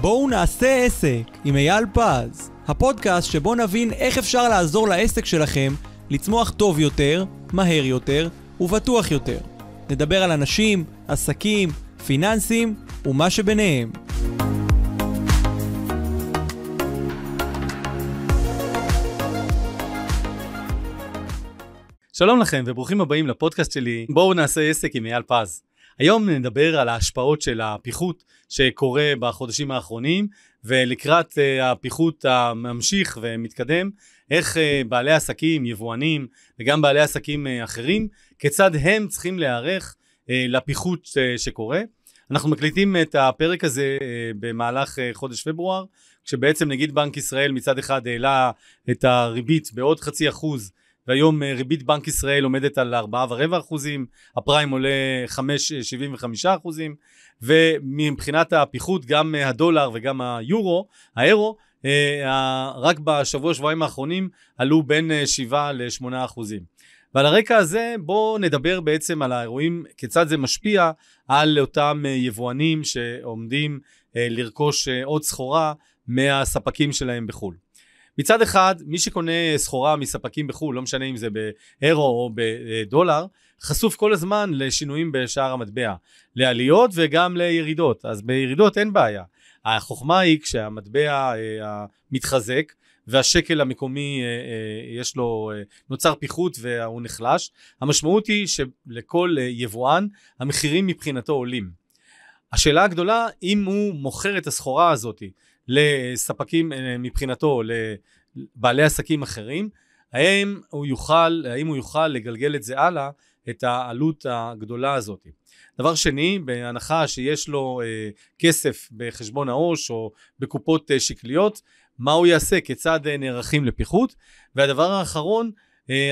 בואו נעשה עסק עם אייל פז, הפודקאסט שבו נבין איך אפשר לעזור לעסק שלכם לצמוח טוב יותר, מהר יותר ובטוח יותר. נדבר על אנשים, עסקים, פיננסים ומה שביניהם. שלום לכם וברוכים הבאים לפודקאסט שלי בואו נעשה עסק עם אייל פז. היום נדבר על ההשפעות של הפיחות שקורה בחודשים האחרונים, ולקראת אה, הפיחות הממשיך ומתקדם, איך אה, בעלי עסקים, יבואנים וגם בעלי עסקים אה, אחרים, כיצד הם צריכים להיערך לפיחות שקורה. אנחנו מקליטים את הפרק הזה במהלך חודש פברואר, כשבעצם נגיד בנק ישראל מצד אחד העלה את הריבית בעוד חצי אחוז והיום אה, ריבית בנק ישראל עומדת על 4.25 אחוזים, הפריים עולה 5.75 אה, אחוזים, ומבחינת הפיחות גם אה, הדולר וגם היורו, האירו, רק בשבוע שבועיים האחרונים עלו בין 7 ל-8 אחוזים. ועל הרקע הזה בואו נדבר בעצם על האירועים, כיצד זה משפיע על אותם יבואנים שעומדים לרכוש עוד סחורה מהספקים שלהם בחו"ל. מצד אחד, מי שקונה סחורה מספקים בחו"ל, לא משנה אם זה באירו או בדולר, חשוף כל הזמן לשינויים בשער המטבע, לעליות וגם לירידות, אז בירידות אין בעיה. החוכמה היא כשהמטבע אה, מתחזק, והשקל המקומי אה, אה, יש לו, נוצר פיחות והוא נחלש, המשמעות היא שלכל יבואן המחירים מבחינתו עולים. השאלה הגדולה אם הוא מוכר את הסחורה הזאת לספקים אה, מבחינתו, לבעלי עסקים אחרים, האם הוא יוכל, האם הוא יוכל לגלגל את זה הלאה, את העלות הגדולה הזאת. דבר שני, בהנחה שיש לו אה, כסף בחשבון העו"ש או בקופות אה, שקליות, מה הוא יעשה, כיצד נערכים לפיחות. והדבר האחרון,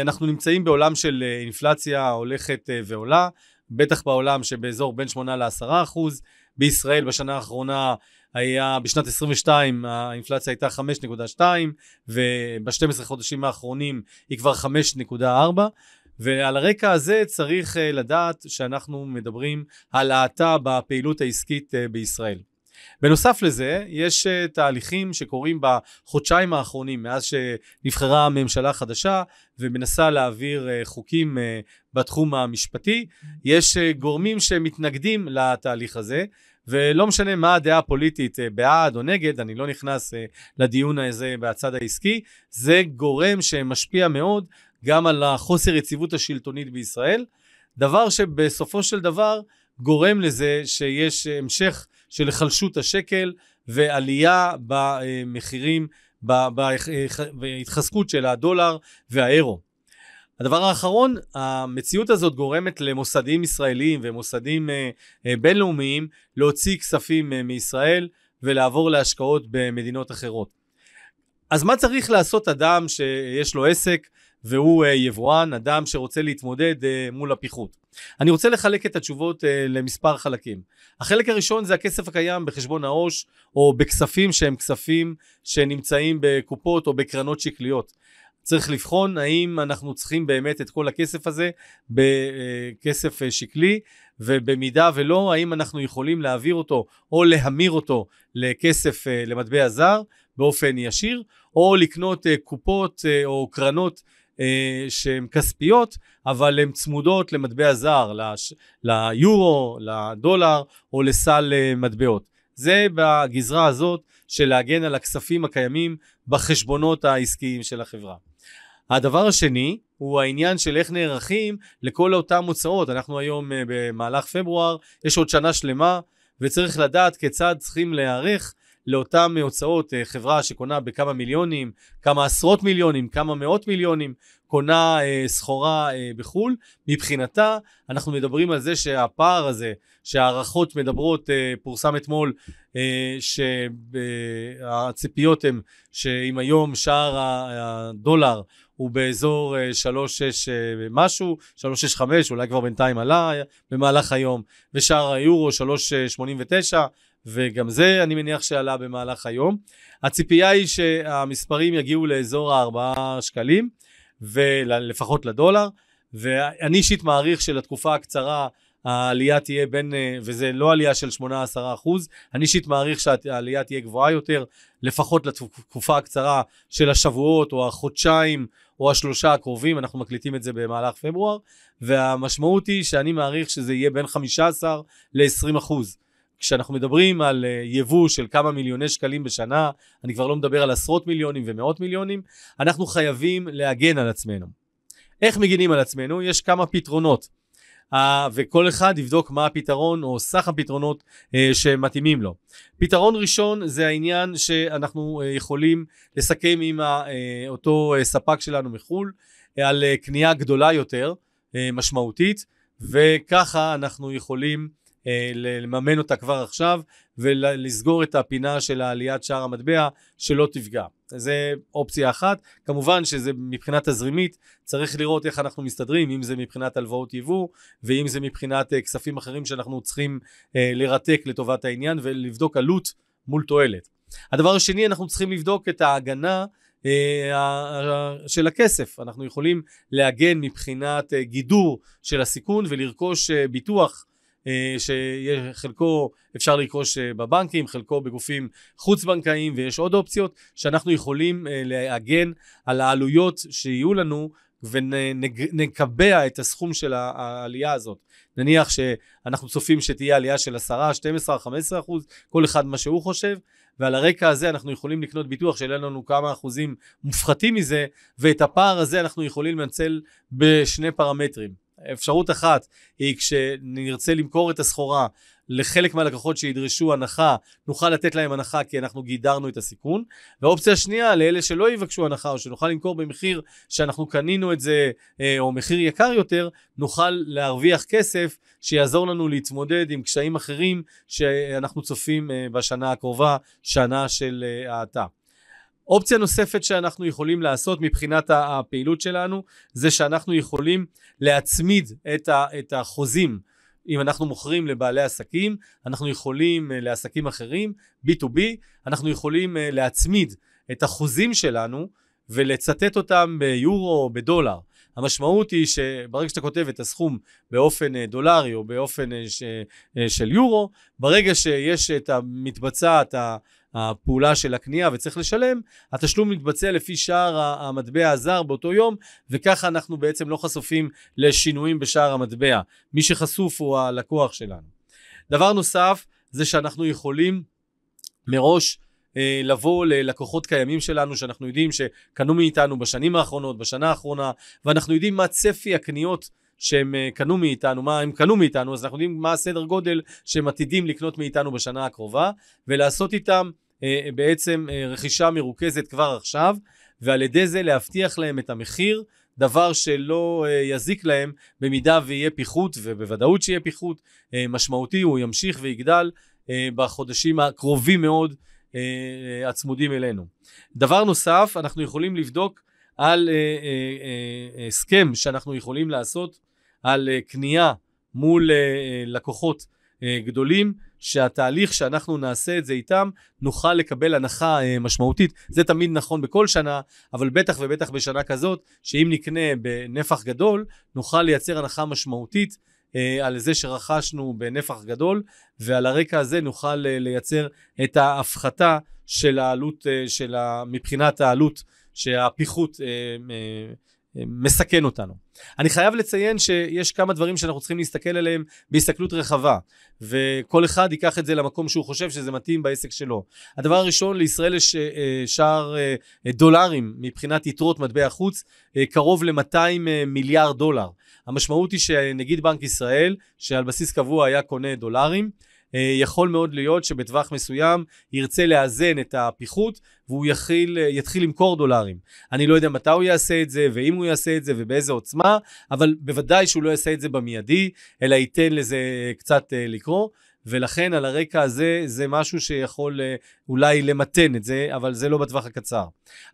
אנחנו נמצאים בעולם של אינפלציה הולכת ועולה, בטח בעולם שבאזור בין 8 ל-10 אחוז. בישראל בשנה האחרונה היה, בשנת 22 האינפלציה הייתה 5.2 וב-12 חודשים האחרונים היא כבר 5.4 ועל הרקע הזה צריך אה, לדעת שאנחנו מדברים על האטה בפעילות העסקית אה, בישראל. בנוסף לזה, יש אה, תהליכים שקורים בחודשיים האחרונים, מאז שנבחרה הממשלה החדשה ומנסה להעביר אה, חוקים אה, בתחום המשפטי. יש גורמים שמתנגדים לתהליך הזה, ולא משנה מה הדעה הפוליטית, בעד או נגד, אני לא נכנס לדיון הזה בצד העסקי, זה גורם שמשפיע מאוד גם על החוסר יציבות השלטונית בישראל, דבר שבסופו של דבר גורם לזה שיש המשך של היחלשות השקל ועלייה במחירים, אה, בהתחזקות של הדולר והאירו. הדבר האחרון, המציאות הזאת גורמת למוסדים ישראליים ומוסדים אה, אה, בינלאומיים להוציא כספים מישראל ולעבור להשקעות במדינות אחרות. אז מה צריך לעשות אדם שיש לו עסק והוא יבואן, אדם שרוצה להתמודד מול הפיחות? אני רוצה לחלק את התשובות אה, למספר חלקים. החלק הראשון זה הכסף הקיים בחשבון העו"ש, או בכספים שהם כספים שנמצאים בקופות או בקרנות שקליות. צריך לבחון האם אנחנו צריכים באמת את כל הכסף הזה בכסף אה, אה, שקלי ובמידה ולא האם אנחנו יכולים להעביר אותו או להמיר אותו לכסף אה, למטבע זר באופן ישיר או לקנות קופות או קרנות אה, שהן כספיות, אבל הן צמודות למטבע זר, לש, ליורו, לדולר או לסל אה, מטבעות. זה בגזרה הזאת של להגן על הכספים הקיימים בחשבונות העסקיים של החברה. הדבר השני הוא העניין של איך נערכים לכל אותם הוצאות. אנחנו היום אה, במהלך פברואר, יש עוד שנה שלמה, וצריך לדעת כיצד צריכים להיערך לאותן הוצאות, אה, חברה שקונה בכמה מיליונים, כמה עשרות מיליונים, כמה מאות מיליונים, קונה אה, סחורה אה, בחו"ל, מבחינתה אנחנו מדברים על זה שהפער הזה שההערכות מדברות, אה, פורסם אתמול אה, שהציפיות הן שאם היום שער הדולר הוא באזור 3.6 אה, אה, משהו, 3.65 אולי כבר בינתיים עלה במהלך היום, ושער היורו 3.89 וגם זה אני מניח שעלה במהלך היום. הציפייה היא שהמספרים יגיעו לאזור הארבעה שקלים, ולפחות לדולר, ואני אישית מעריך שלתקופה הקצרה העלייה תהיה בין, אה, וזה לא עלייה של 8-10 אחוז, אני אישית מעריך שהעלייה תהיה גבוהה יותר, לפחות לתקופה הקצרה של השבועות או החודשיים או השלושה הקרובים, אנחנו מקליטים את זה במהלך פברואר, והמשמעות היא שאני מעריך שזה יהיה בין 15 ל-20 אחוז. כשאנחנו מדברים על אה, יבוא של כמה מיליוני שקלים בשנה, אני כבר לא מדבר על עשרות מיליונים ומאות מיליונים, אנחנו חייבים להגן על עצמנו. איך מגינים על עצמנו? יש כמה פתרונות. אה, וכל אחד יבדוק מה הפתרון או סך הפתרונות אה, שמתאימים לו. פתרון ראשון זה העניין שאנחנו יכולים לסכם עם אותו ספק שלנו מחו"ל על קנייה גדולה יותר, משמעותית, וככה אנחנו יכולים אה, לממן אותה כבר עכשיו ולסגור את הפינה של העליית שער המטבע שלא תפגע. זה אופציה אחת. כמובן שזה מבחינה תזרימית, צריך לראות איך אנחנו מסתדרים, אם זה מבחינת הלוואות יבוא, ואם זה מבחינת אה, כספים אחרים שאנחנו צריכים אה, לרתק לטובת העניין ולבדוק עלות מול תועלת. הדבר השני, אנחנו צריכים לבדוק את ההגנה של הכסף. אנחנו יכולים להגן מבחינת גידור של הסיכון ולרכוש ביטוח אה, שחלקו אפשר לרכוש בבנקים, חלקו בגופים חוץ-בנקאיים ויש עוד אופציות שאנחנו יכולים אה, להגן על העלויות שיהיו לנו ונקבע את הסכום של העלייה הזאת. נניח שאנחנו צופים שתהיה עלייה של 10, 12, 15 אחוז, כל אחד מה שהוא חושב, ועל הרקע הזה אנחנו יכולים לקנות ביטוח שיהיה לנו כמה אחוזים מופחתים מזה, ואת הפער הזה אנחנו יכולים לנצל בשני פרמטרים. אפשרות אחת היא כשנרצה למכור את הסחורה לחלק מהלקוחות שידרשו הנחה, נוכל לתת להם הנחה כי אנחנו גידרנו את הסיכון. והאופציה השנייה, לאלה שלא יבקשו הנחה או שנוכל למכור במחיר שאנחנו קנינו את זה אה, או מחיר יקר יותר, נוכל להרוויח כסף שיעזור לנו להתמודד עם קשיים אחרים שאנחנו צופים אה, בשנה הקרובה, שנה של אה, האטה. אופציה נוספת שאנחנו יכולים לעשות מבחינת הפעילות שלנו זה שאנחנו יכולים להצמיד את, ה, את החוזים אם אנחנו מוכרים לבעלי עסקים אנחנו יכולים אה, לעסקים אחרים B2B אנחנו יכולים אה, להצמיד את החוזים שלנו ולצטט אותם ביורו או בדולר המשמעות היא שברגע שאתה כותב את הסכום באופן אה, דולרי או באופן ש, של יורו, ברגע שיש את המתבצעת הפעולה של הקנייה וצריך לשלם, התשלום מתבצע לפי שער המטבע הזר באותו יום, וככה אנחנו בעצם לא חשופים לשינויים בשער המטבע. מי שחשוף הוא הלקוח שלנו. דבר נוסף, זה שאנחנו יכולים מראש אה, לבוא ללקוחות קיימים שלנו שאנחנו יודעים שקנו מאיתנו בשנים האחרונות, בשנה האחרונה, ואנחנו יודעים מה צפי הקניות שהם אה, קנו מאיתנו, מה הם קנו מאיתנו, אז אנחנו יודעים מה הסדר גודל שהם עתידים לקנות מאיתנו בשנה הקרובה, ולעשות איתם אה, בעצם אה, רכישה מרוכזת כבר עכשיו, ועל ידי זה להבטיח להם את המחיר, דבר שלא אה, יזיק להם במידה ויהיה פיחות, ובוודאות שיהיה פיחות משמעותי, הוא ימשיך ויגדל בחודשים הקרובים מאוד הצמודים אלינו. דבר נוסף, אנחנו יכולים לבדוק על הסכם שאנחנו יכולים לעשות על קנייה מול לקוחות גדולים שהתהליך שאנחנו נעשה את זה איתם, נוכל לקבל הנחה אה, משמעותית. זה תמיד נכון בכל שנה, אבל בטח ובטח בשנה כזאת, שאם נקנה בנפח גדול, נוכל לייצר הנחה משמעותית אה, על זה שרכשנו בנפח גדול, ועל הרקע הזה נוכל אה, לייצר את ההפחתה של העלות, אה, של ה, מבחינת העלות שהפיחות אה, אה, מסכן אותנו. אני חייב לציין שיש כמה דברים שאנחנו צריכים להסתכל עליהם בהסתכלות רחבה, וכל אחד ייקח את זה למקום שהוא חושב שזה מתאים בעסק שלו. הדבר הראשון, לישראל יש אה, שער אה, דולרים מבחינת יתרות מטבע חוץ, אה, קרוב ל-200 מיליארד דולר. המשמעות היא שנגיד בנק ישראל, שעל בסיס קבוע היה קונה דולרים, אה, יכול מאוד להיות שבטווח מסוים ירצה לאזן את הפיחות והוא יחיל, אה, יתחיל למכור דולרים. אני לא יודע מתי הוא יעשה את זה, ואם הוא יעשה את זה, ובאיזה עוצמה, אבל בוודאי שהוא לא יעשה את זה במיידי, אלא ייתן לזה אה, קצת לקרוא. ולכן על הרקע הזה זה משהו שיכול אה, אולי למתן את זה, אבל זה לא בטווח הקצר.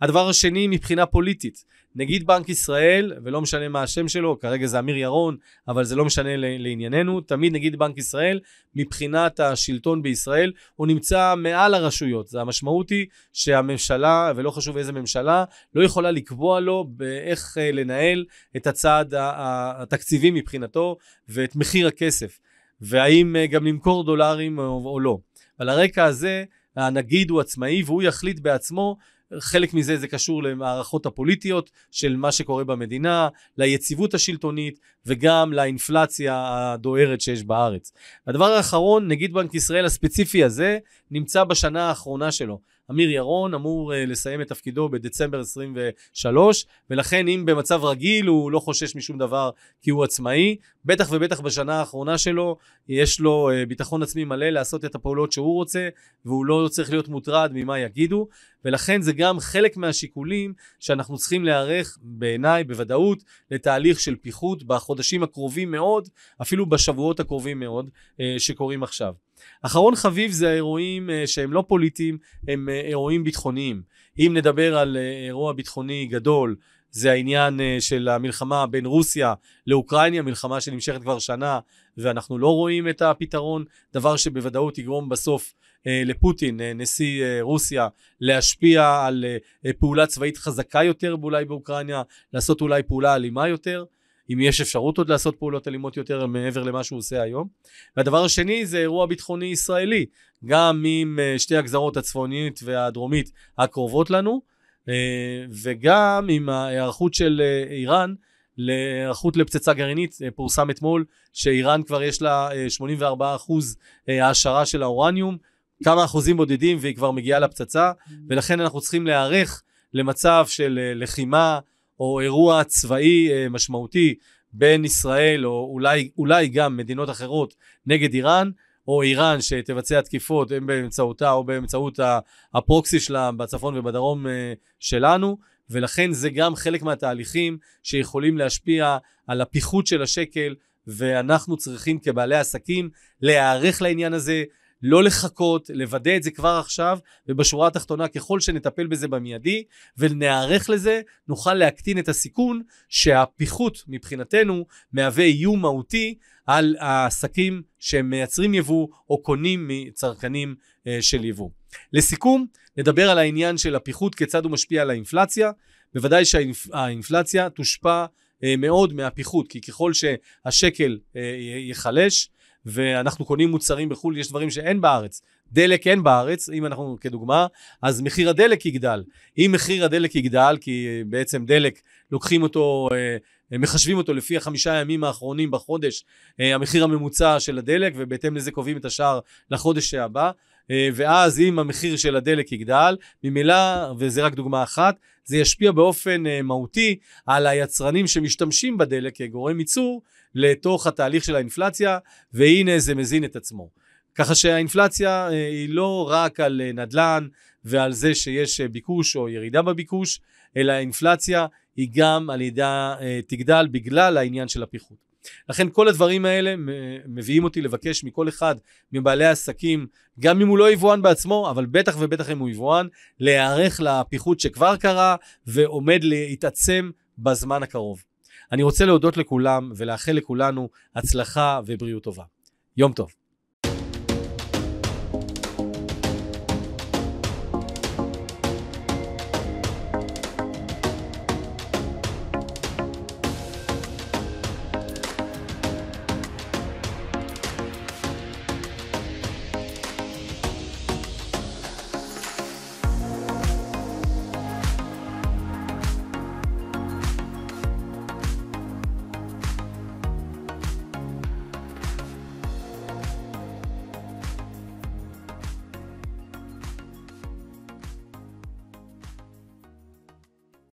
הדבר השני מבחינה פוליטית, נגיד בנק ישראל, ולא משנה מה השם שלו, כרגע זה אמיר ירון, אבל זה לא משנה לענייננו, תמיד נגיד בנק ישראל, מבחינת השלטון בישראל, הוא נמצא מעל הרשויות. זה המשמעות היא שהממשלה, ולא חשוב איזה ממשלה, לא יכולה לקבוע לו באיך אה, לנהל את הצעד התקציבי מבחינתו ואת מחיר הכסף. והאם אה, גם למכור דולרים או, או לא. על הרקע הזה הנגיד הוא עצמאי והוא יחליט בעצמו חלק מזה זה קשור למערכות הפוליטיות של מה שקורה במדינה, ליציבות השלטונית וגם לאינפלציה הדוהרת שיש בארץ. הדבר האחרון, נגיד בנק ישראל הספציפי הזה, נמצא בשנה האחרונה שלו. אמיר ירון אמור אה, לסיים את תפקידו בדצמבר 23, ולכן אם במצב רגיל הוא לא חושש משום דבר כי הוא עצמאי, בטח ובטח בשנה האחרונה שלו יש לו אה, ביטחון עצמי מלא לעשות את הפעולות שהוא רוצה, והוא לא צריך להיות מוטרד ממה יגידו, ולכן זה גם חלק מהשיקולים שאנחנו צריכים להיערך בעיניי בוודאות לתהליך של פיחות בחודשים הקרובים מאוד, אפילו בשבועות הקרובים מאוד אה, שקורים עכשיו. אחרון חביב זה האירועים אה, שהם לא פוליטיים, הם אה, אירועים ביטחוניים. אם נדבר על אה, אירוע ביטחוני גדול, זה העניין של המלחמה בין רוסיה לאוקראינה, מלחמה שנמשכת כבר שנה ואנחנו לא רואים את הפתרון, דבר שבוודאות יגרום בסוף לפוטין, נשיא רוסיה, להשפיע על פעולה צבאית חזקה יותר אולי באוקראינה, לעשות אולי פעולה אלימה יותר. אם יש אפשרות עוד לעשות פעולות אלימות יותר מעבר למה שהוא עושה היום. והדבר השני זה אירוע ביטחוני ישראלי, גם עם אה, שתי הגזרות הצפונית והדרומית הקרובות לנו, אה, וגם עם ההיערכות של אה, איראן להיערכות לפצצה גרעינית, פורסם אתמול שאיראן כבר יש לה 84 העשרה של האורניום, כמה אחוזים בודדים והיא כבר מגיעה לפצצה, mm-hmm. ולכן אנחנו צריכים להיערך למצב של לחימה, או אירוע צבאי אה, משמעותי בין ישראל או אולי, אולי גם מדינות אחרות נגד איראן או איראן שתבצע תקיפות הן באמצעותה או באמצעות הפרוקסי שלה בצפון ובדרום אה, שלנו ולכן זה גם חלק מהתהליכים שיכולים להשפיע על הפיחות של השקל ואנחנו צריכים כבעלי עסקים להיערך לעניין הזה לא לחכות, לוודא את זה כבר עכשיו, ובשורה התחתונה, ככל שנטפל בזה במיידי ונערך לזה, נוכל להקטין את הסיכון שהפיחות מבחינתנו מהווה איום מהותי על העסקים שמייצרים יבוא או קונים מצרכנים אה, של יבוא. לסיכום, נדבר על העניין של הפיחות, כיצד הוא משפיע על האינפלציה. בוודאי שהאינפלציה תושפע אה, מאוד מהפיחות, כי ככל שהשקל אה, ייחלש, ואנחנו קונים מוצרים בחו"ל, יש דברים שאין בארץ. דלק אין בארץ, אם אנחנו כדוגמה, אז מחיר הדלק יגדל. אם מחיר הדלק יגדל, כי אה, בעצם דלק, לוקחים אותו, אה, מחשבים אותו לפי החמישה ימים האחרונים בחודש, אה, המחיר הממוצע של הדלק, ובהתאם לזה קובעים את השאר לחודש הבא. ואז אם המחיר של הדלק יגדל, ממילא, וזה רק דוגמה אחת, זה ישפיע באופן מהותי על היצרנים שמשתמשים בדלק כגורם ייצור, לתוך התהליך של האינפלציה, והנה זה מזין את עצמו. ככה שהאינפלציה אה, היא לא רק על אה, נדל"ן ועל זה שיש אה, ביקוש או ירידה בביקוש, אלא האינפלציה היא גם על ידה תגדל בגלל העניין של הפיחות. לכן כל הדברים האלה מביאים אותי לבקש מכל אחד מבעלי העסקים, גם אם הוא לא יבואן בעצמו, אבל בטח ובטח אם הוא יבואן, להיערך לפיחות שכבר קרה ועומד להתעצם בזמן הקרוב. אני רוצה להודות לכולם ולאחל לכולנו הצלחה ובריאות טובה. יום טוב.